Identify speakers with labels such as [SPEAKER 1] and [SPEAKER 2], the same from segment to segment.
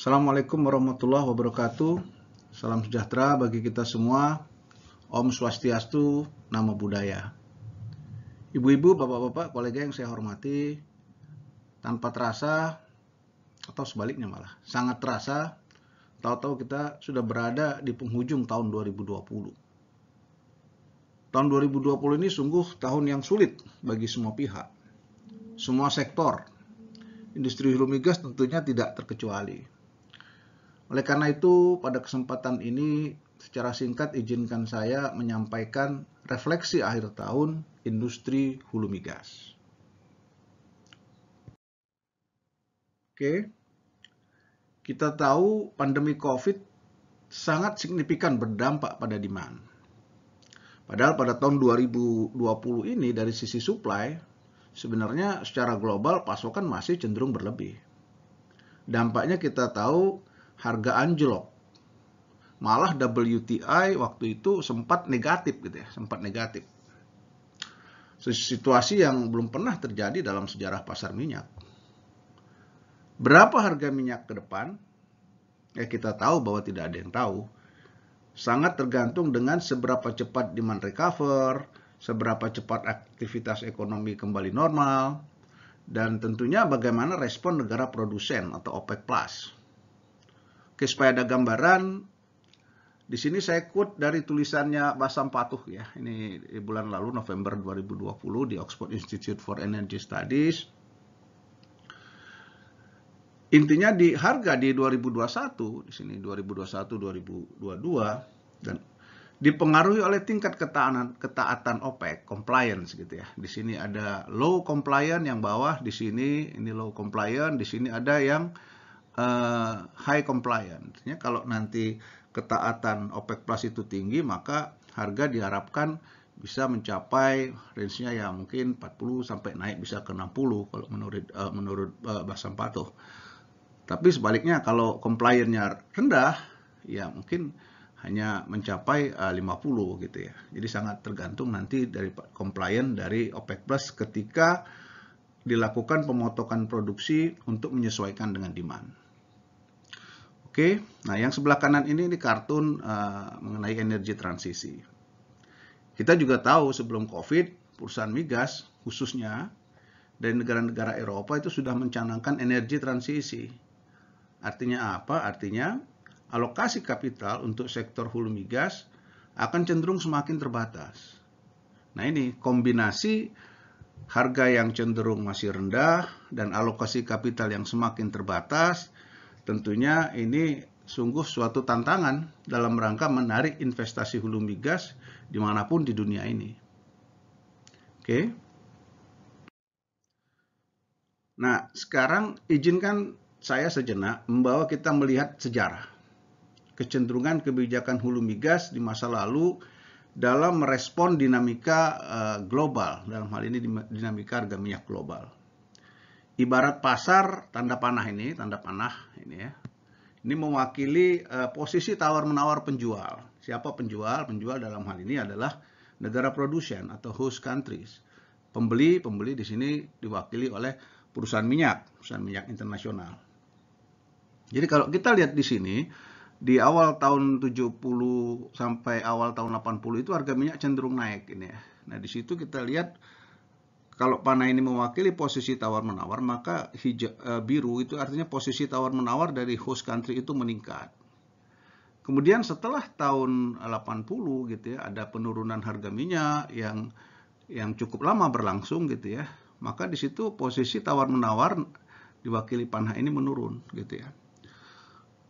[SPEAKER 1] Assalamualaikum warahmatullahi wabarakatuh. Salam sejahtera bagi kita semua. Om Swastiastu, nama budaya. Ibu-ibu, bapak-bapak, kolega yang saya hormati, tanpa terasa atau sebaliknya malah, sangat terasa tahu-tahu kita sudah berada di penghujung tahun 2020. Tahun 2020 ini sungguh tahun yang sulit bagi semua pihak. Semua sektor, industri hulu migas tentunya tidak terkecuali. Oleh karena itu, pada kesempatan ini secara singkat izinkan saya menyampaikan refleksi akhir tahun industri hulu migas. Oke. Kita tahu pandemi Covid sangat signifikan berdampak pada demand. Padahal pada tahun 2020 ini dari sisi supply sebenarnya secara global pasokan masih cenderung berlebih. Dampaknya kita tahu harga anjlok. Malah WTI waktu itu sempat negatif gitu ya, sempat negatif. Situasi yang belum pernah terjadi dalam sejarah pasar minyak. Berapa harga minyak ke depan? Ya kita tahu bahwa tidak ada yang tahu. Sangat tergantung dengan seberapa cepat demand recover, seberapa cepat aktivitas ekonomi kembali normal, dan tentunya bagaimana respon negara produsen atau OPEC Plus. Oke, supaya ada gambaran, di sini saya quote dari tulisannya Basam Patuh ya. Ini bulan lalu November 2020 di Oxford Institute for Energy Studies. Intinya di harga di 2021, di sini 2021 2022 dan dipengaruhi oleh tingkat ketaatan ketaatan OPEC compliance gitu ya. Di sini ada low compliance yang bawah, di sini ini low compliance, di sini ada yang uh, high compliance. Ya, kalau nanti ketaatan OPEC Plus itu tinggi, maka harga diharapkan bisa mencapai range-nya ya mungkin 40 sampai naik bisa ke 60 kalau menurut uh, menurut uh, eh, Basam Patuh. Tapi sebaliknya kalau compliance-nya rendah, ya mungkin hanya mencapai uh, 50 gitu ya. Jadi sangat tergantung nanti dari compliance dari OPEC Plus ketika dilakukan pemotokan produksi untuk menyesuaikan dengan demand. Oke, nah yang sebelah kanan ini ini kartun uh, mengenai energi transisi. Kita juga tahu sebelum COVID, perusahaan migas khususnya dari negara-negara Eropa itu sudah mencanangkan energi transisi. Artinya apa? Artinya alokasi kapital untuk sektor hulu migas akan cenderung semakin terbatas. Nah ini kombinasi harga yang cenderung masih rendah dan alokasi kapital yang semakin terbatas, Tentunya ini sungguh suatu tantangan dalam rangka menarik investasi hulu migas dimanapun di dunia ini. Oke. Nah, sekarang izinkan saya sejenak membawa kita melihat sejarah. Kecenderungan kebijakan hulu migas di masa lalu dalam merespon dinamika eh, global, dalam hal ini dinamika harga minyak global ibarat pasar tanda panah ini, tanda panah ini ya. Ini mewakili uh, posisi tawar-menawar penjual. Siapa penjual? Penjual dalam hal ini adalah negara produsen atau host countries. Pembeli, pembeli di sini diwakili oleh perusahaan minyak, perusahaan minyak internasional. Jadi kalau kita lihat di sini, di awal tahun 70 sampai awal tahun 80 itu harga minyak cenderung naik ini ya. Nah, di situ kita lihat kalau panah ini mewakili posisi tawar-menawar, maka hijau, e, eh, biru itu artinya posisi tawar-menawar dari host country itu meningkat. Kemudian setelah tahun 80 gitu ya, ada penurunan harga minyak yang yang cukup lama berlangsung gitu ya. Maka di situ posisi tawar-menawar diwakili panah ini menurun gitu ya.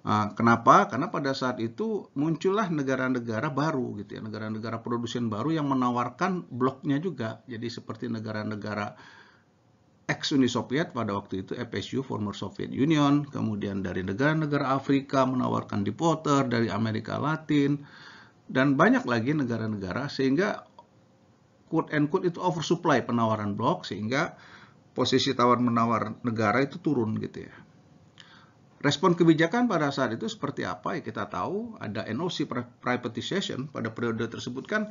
[SPEAKER 1] Nah, kenapa? Karena pada saat itu muncullah negara-negara baru gitu ya, negara-negara produsen baru yang menawarkan bloknya juga. Jadi seperti negara-negara ex Uni Soviet pada waktu itu FSU former Soviet Union, kemudian dari negara-negara Afrika menawarkan deepwater dari Amerika Latin dan banyak lagi negara-negara sehingga quote and quote itu oversupply penawaran blok sehingga posisi tawar menawar negara itu turun gitu ya. Respon kebijakan pada saat itu seperti apa ya kita tahu ada NOC privatization pada periode tersebut kan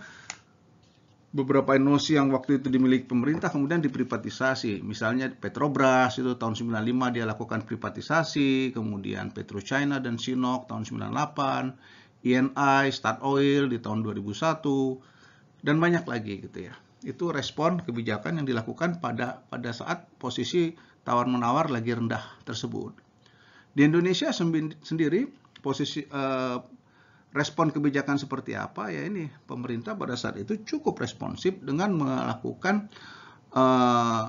[SPEAKER 1] beberapa NOC yang waktu itu dimiliki pemerintah kemudian diprivatisasi. Misalnya Petrobras itu tahun 95 dia lakukan privatisasi, kemudian PetroChina dan Sinok tahun 98, INI, Start Oil di tahun 2001 dan banyak lagi gitu ya. Itu respon kebijakan yang dilakukan pada pada saat posisi tawar menawar lagi rendah tersebut. Di Indonesia sendiri posisi eh, respon kebijakan seperti apa ya ini pemerintah pada saat itu cukup responsif dengan melakukan eh,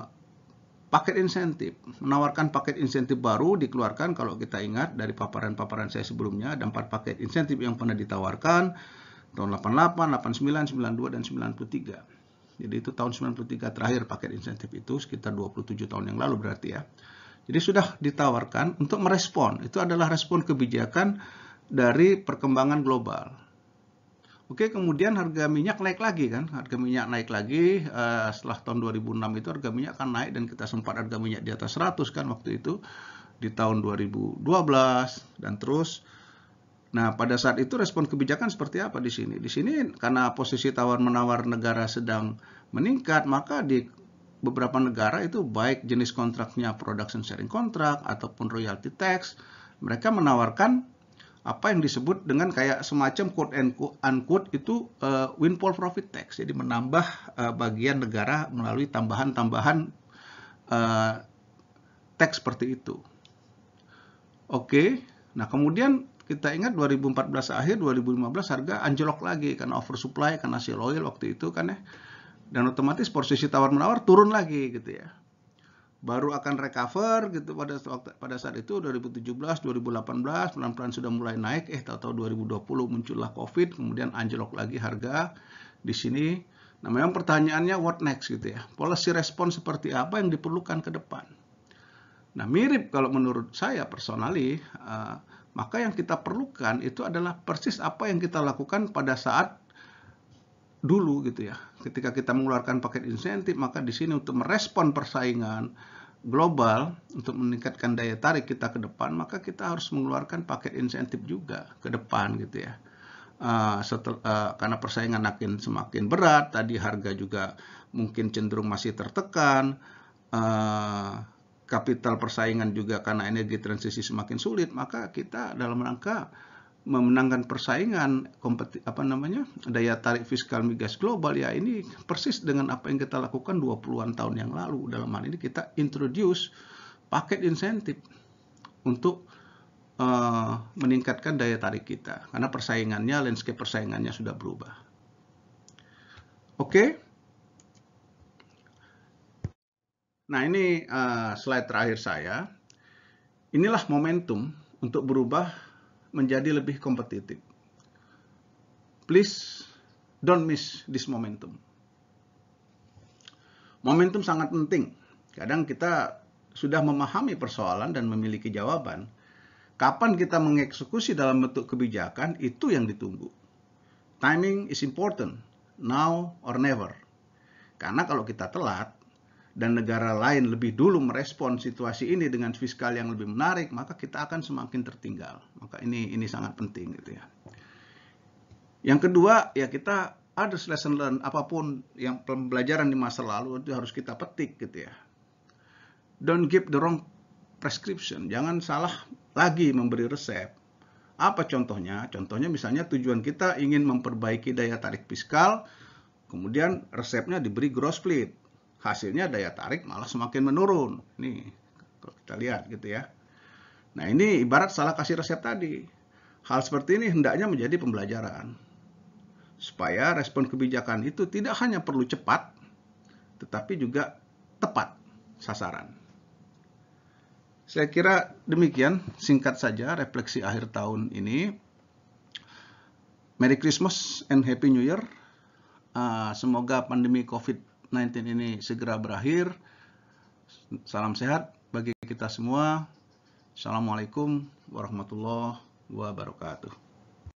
[SPEAKER 1] paket insentif, menawarkan paket insentif baru dikeluarkan kalau kita ingat dari paparan-paparan saya sebelumnya ada empat paket insentif yang pernah ditawarkan tahun 88, 89, 92 dan 93. Jadi itu tahun 93 terakhir paket insentif itu sekitar 27 tahun yang lalu berarti ya. Jadi sudah ditawarkan untuk merespon. Itu adalah respon kebijakan dari perkembangan global. Oke, kemudian harga minyak naik lagi kan, harga minyak naik lagi uh, setelah tahun 2006 itu harga minyak akan naik dan kita sempat harga minyak di atas 100 kan waktu itu di tahun 2012 dan terus. Nah, pada saat itu respon kebijakan seperti apa di sini? Di sini karena posisi tawar menawar negara sedang meningkat, maka di beberapa negara itu baik jenis kontraknya production sharing kontrak ataupun royalty tax, mereka menawarkan apa yang disebut dengan kayak semacam quote and unquote itu uh, windfall profit tax, jadi menambah uh, bagian negara melalui tambahan-tambahan uh, tax seperti itu. Oke, okay. nah kemudian kita ingat 2014 akhir 2015 harga anjlok lagi karena oversupply karena si oil waktu itu kan ya dan otomatis posisi tawar menawar turun lagi gitu ya baru akan recover gitu pada pada saat itu 2017 2018 pelan-pelan sudah mulai naik eh tahu-tahu 2020 muncullah covid kemudian anjlok lagi harga di sini nah memang pertanyaannya what next gitu ya policy response seperti apa yang diperlukan ke depan nah mirip kalau menurut saya personally uh, maka yang kita perlukan itu adalah persis apa yang kita lakukan pada saat dulu gitu ya. Ketika kita mengeluarkan paket insentif, maka di sini untuk merespon persaingan global untuk meningkatkan daya tarik kita ke depan, maka kita harus mengeluarkan paket insentif juga ke depan gitu ya. Uh, setel, uh, karena persaingan makin semakin berat, tadi harga juga mungkin cenderung masih tertekan, uh, kapital persaingan juga karena energi transisi semakin sulit, maka kita dalam rangka memenangkan persaingan kompeti, apa namanya daya tarik fiskal migas global ya ini persis dengan apa yang kita lakukan 20-an tahun yang lalu dalam hal ini kita introduce paket insentif untuk uh, meningkatkan daya tarik kita karena persaingannya landscape persaingannya sudah berubah oke okay? nah ini uh, slide terakhir saya inilah momentum untuk berubah menjadi lebih kompetitif. Please don't miss this momentum. Momentum sangat penting. Kadang kita sudah memahami persoalan dan memiliki jawaban. Kapan kita mengeksekusi dalam bentuk kebijakan itu yang ditunggu. Timing is important, now or never. Karena kalau kita telat, dan negara lain lebih dulu merespon situasi ini dengan fiskal yang lebih menarik, maka kita akan semakin tertinggal. Maka ini ini sangat penting gitu ya. Yang kedua, ya kita ada lesson learn apapun yang pembelajaran di masa lalu itu harus kita petik gitu ya. Don't give the wrong prescription. Jangan salah lagi memberi resep. Apa contohnya? Contohnya misalnya tujuan kita ingin memperbaiki daya tarik fiskal, kemudian resepnya diberi gross split hasilnya daya tarik malah semakin menurun. Nih, kalau kita lihat gitu ya. Nah, ini ibarat salah kasih resep tadi. Hal seperti ini hendaknya menjadi pembelajaran. Supaya respon kebijakan itu tidak hanya perlu cepat, tetapi juga tepat sasaran. Saya kira demikian, singkat saja refleksi akhir tahun ini. Merry Christmas and Happy New Year. Ah, semoga pandemi COVID-19 19 ini segera berakhir. Salam sehat bagi kita semua. Assalamualaikum warahmatullahi wabarakatuh.